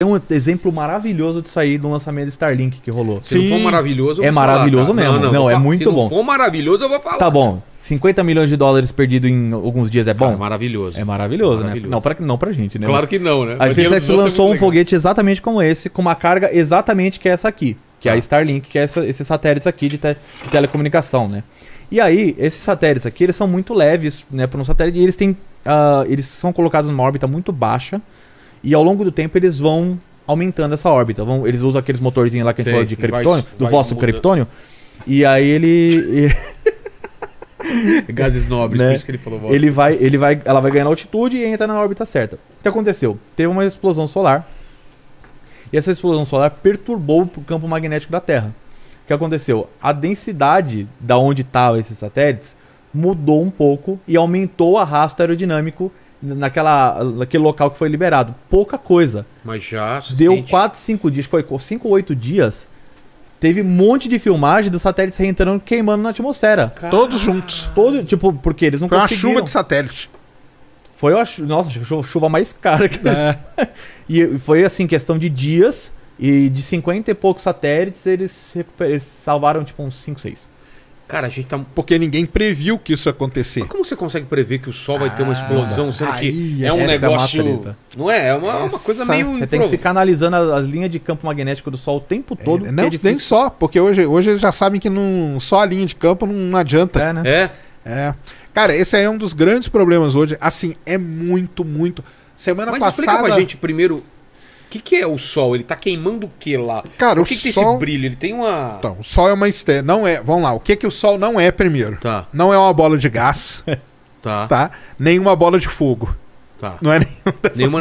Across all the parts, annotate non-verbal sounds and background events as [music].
é um exemplo maravilhoso de sair do lançamento do Starlink que rolou. Se Sim. não for maravilhoso, eu é vou É falar, maravilhoso tá? mesmo. Não, não, não é falar. muito Se bom. Se for maravilhoso, eu vou falar. Tá bom. 50 milhões de dólares perdido em alguns dias é bom? Cara, é maravilhoso. É maravilhoso, né? Não pra, não pra gente, né? Claro que não, né? A SpaceX lançou um foguete exatamente como esse, com uma carga exatamente que é essa aqui. Que ah. é a tá. Starlink, que é essa, esses satélites aqui de, te, de telecomunicação, né? E aí, esses satélites aqui, eles são muito leves, né, para um satélite, e eles têm, uh, eles são colocados numa órbita muito baixa, e ao longo do tempo eles vão aumentando essa órbita. Vão, eles usam aqueles motorzinhos lá que a gente Sei, falou de criptônio, do vosso criptônio. E aí ele. [laughs] Gases nobres, né? por isso que ele falou vosso. Ele vai, ele vai, ela vai ganhando altitude e entra na órbita certa. O que aconteceu? Teve uma explosão solar. E essa explosão solar perturbou o campo magnético da Terra. O que aconteceu? A densidade da onde estavam esses satélites mudou um pouco e aumentou o arrasto aerodinâmico naquela, naquele local que foi liberado. Pouca coisa. Mas já. Deu 4, 5 dias, foi 5 ou 8 dias. Teve um monte de filmagem dos satélites reentrando queimando na atmosfera. Caramba. Todos juntos. Todo, tipo, porque eles não foi conseguiram. Foi uma chuva de satélite. Foi a nossa, chuva mais cara. Que... É. [laughs] e foi assim, questão de dias. E de 50 e poucos satélites, eles, eles salvaram tipo uns 5, 6. Cara, a gente tá. Porque ninguém previu que isso ia acontecer. Mas como você consegue prever que o Sol vai ter uma ah, explosão, sendo que é um é negócio. É não é? É uma, uma coisa meio. Você improv... tem que ficar analisando as, as linhas de campo magnético do Sol o tempo é, todo. É, não, é nem só, porque hoje, hoje já sabem que não, só a linha de campo não, não adianta. É, né? É. é. Cara, esse aí é um dos grandes problemas hoje. Assim, é muito, muito. Semana Mas passada. Explica pra gente primeiro o que, que é o Sol? Ele tá queimando o que lá? Cara, o que o que Sol... tem esse brilho? Ele tem uma. Então, o Sol é uma estéria. Não é. Vamos lá, o que, que o Sol não é primeiro? Tá. Não é uma bola de gás. [laughs] tá. tá. Nem uma bola de fogo. Tá. Não é nenhum dessas Nenhuma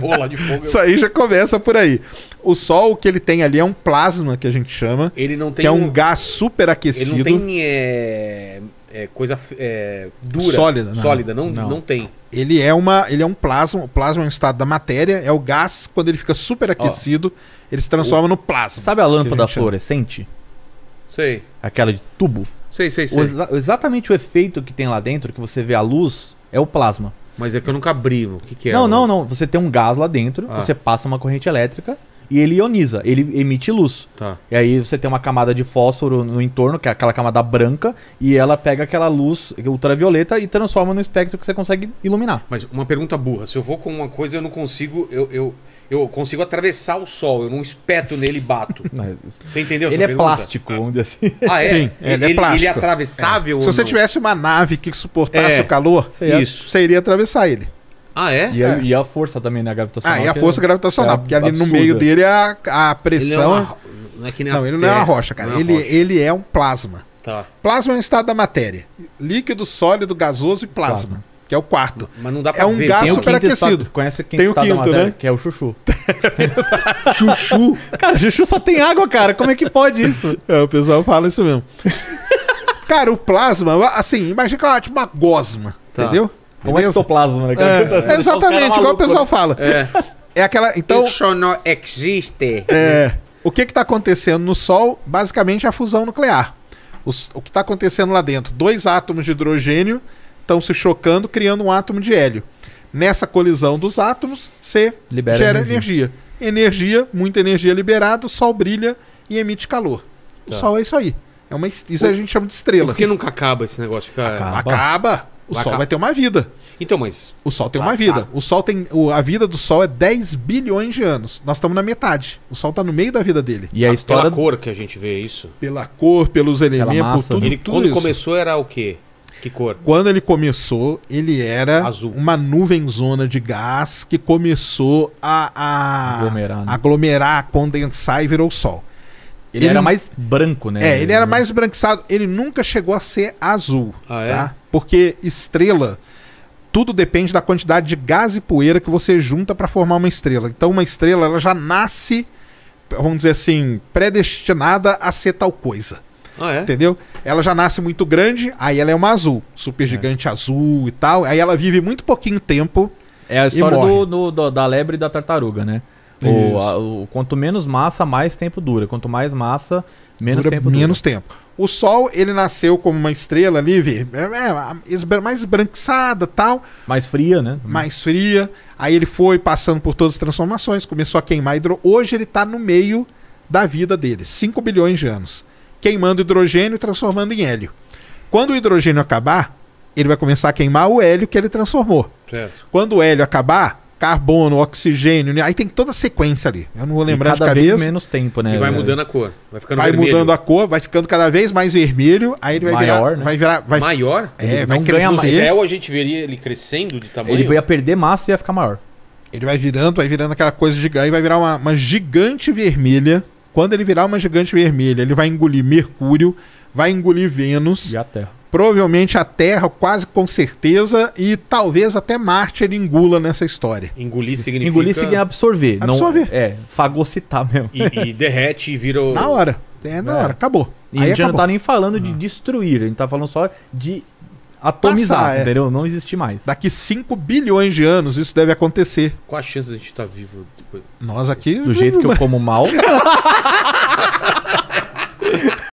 Bola de fogo. Isso aí já começa por aí. O Sol, o que ele tem ali é um plasma que a gente chama. Ele não tem. Que é um, gás gás superaquecido. Ele não tem. É é, coisa é, dura, sólida, não. sólida não, não, não. tem. Ele é uma, ele é um plasma, o plasma é um estado da matéria, é o gás quando ele fica superaquecido, Ó, ele se transforma o... no plasma. Sabe a lâmpada a fluorescente? Sei. Aquela de tubo. Sei, sei, sei. O exa exatamente o efeito que tem lá dentro, que você vê a luz, é o plasma. Mas é que eu nunca abri, o que, que é? Não, não, não. Você tem um gás lá dentro, ah. você passa uma corrente elétrica e ele ioniza, ele emite luz. Tá. E aí você tem uma camada de fósforo no entorno, que é aquela camada branca, e ela pega aquela luz ultravioleta e transforma no espectro que você consegue iluminar. Mas uma pergunta burra: se eu vou com uma coisa, eu não consigo. Eu, eu, eu consigo atravessar o sol, eu não espeto nele e bato. [laughs] É você entendeu? Ele é pergunta? plástico, vamos dizer assim. [laughs] Ah, é? Sim, ele, ele é plástico. Ele é atravessável? É. Se você não? tivesse uma nave que suportasse é. o calor, você ia... isso. você iria atravessar ele. Ah, é? E, é. e a, força também, né? A gravitacional. Ah, e a é força gravitacional, é porque ali no meio dele é a, a pressão. Ele é uma, não, é que não ele terra, não é uma rocha, cara. É uma ele, rocha. ele é um plasma. Tá. Plasma é um estado da matéria: líquido, sólido, gasoso e plasma. plasma. Que é o quarto. Mas não dá pra é um ver. gás superaquecido. Estado, conhece quem tem o quinto, matéria, né? Que é o chuchu. [laughs] chuchu? Cara, chuchu só tem água, cara. Como é que pode isso? É, o pessoal fala isso mesmo. [laughs] cara, o plasma, assim, imagina que ela tipo uma gosma, tá. entendeu? um é ectoplasma, né? É, é exatamente, igual o pessoal né? fala. É. É aquela. Então. Isso não existe. É. O que está acontecendo no Sol? Basicamente a fusão nuclear. Os, o que está acontecendo lá dentro? Dois átomos de hidrogênio estão se chocando, criando um átomo de hélio. Nessa colisão dos átomos, você Libera gera energia. energia. energia. muita energia liberada, o Sol brilha e emite calor. O tá. Sol é isso aí. É uma, isso o, a gente chama de estrela. Por que nunca acaba esse negócio? Cara? Acaba. acaba. O vai Sol vai ter uma vida. Então, mas. O Sol tem uma vida. Tá. O Sol tem. O, a vida do Sol é 10 bilhões de anos. Nós estamos na metade. O Sol está no meio da vida dele. E a, a história. Pela cor que a gente vê é isso. Pela cor, pelos elementos, tudo, né? ele, tudo Quando isso. começou era o quê? Que cor? Quando ele começou, ele era Azul. uma nuvem zona de gás que começou a, a aglomerar, né? aglomerar, condensar e virou o Sol. Ele, ele, era mais branco, né? É, ele era mais branquiçado. Ele nunca chegou a ser azul. Ah, é? Tá? Porque estrela, tudo depende da quantidade de gás e poeira que você junta para formar uma estrela. Então, uma estrela ela já nasce, vamos dizer assim, predestinada a ser tal coisa. Ah, é? Entendeu? Ela já nasce muito grande, aí ela é uma azul, super é. gigante é. azul e tal. Aí ela vive muito pouquinho tempo. É a história do, do, da lebre e da tartaruga, né? O, a, o, quanto menos massa, mais tempo dura. Quanto mais massa, menos dura tempo dura. Menos tempo. O Sol, ele nasceu como uma estrela ali, é, é, é mais esbranquiçada tal. Mais fria, né? Mais fria. Aí ele foi passando por todas as transformações, começou a queimar hidro. Hoje ele está no meio da vida dele, 5 bilhões de anos. Queimando hidrogênio e transformando em hélio. Quando o hidrogênio acabar, ele vai começar a queimar o hélio que ele transformou. Certo. Quando o hélio acabar, carbono, oxigênio, né? aí tem toda a sequência ali. Eu não vou lembrar de cabeça. Vez menos tempo, né? E vai mudando a cor. Vai ficando Vai vermelho. mudando a cor, vai ficando cada vez mais vermelho, aí ele vai Maior, virar, né? vai virar, vai Maior? É, Ele vai não crescer. mais. céu a gente veria ele crescendo de tamanho. Ele ia perder massa e ia ficar maior. Ele vai virando, vai virando aquela coisa gigante, aí vai virar uma, uma gigante vermelha. Quando ele virar uma gigante vermelha, ele vai engolir Mercúrio, vai engolir Vênus. E a Terra provavelmente a Terra, quase com certeza, e talvez até Marte ele engula nessa história. Engolir significa. Engolir significa absorver. Absorver. Não, é, fagocitar mesmo. E, e derrete e vira. O... Na hora. É, na é. hora, acabou. E Aí a gente acabou. não tá nem falando de hum. destruir, a gente tá falando só de atomizar, Passar, é. entendeu? É. Não existe mais. Daqui 5 bilhões de anos isso deve acontecer. Qual a chance de a gente estar tá vivo depois? Nós aqui. Do jeito que eu como mal. [laughs]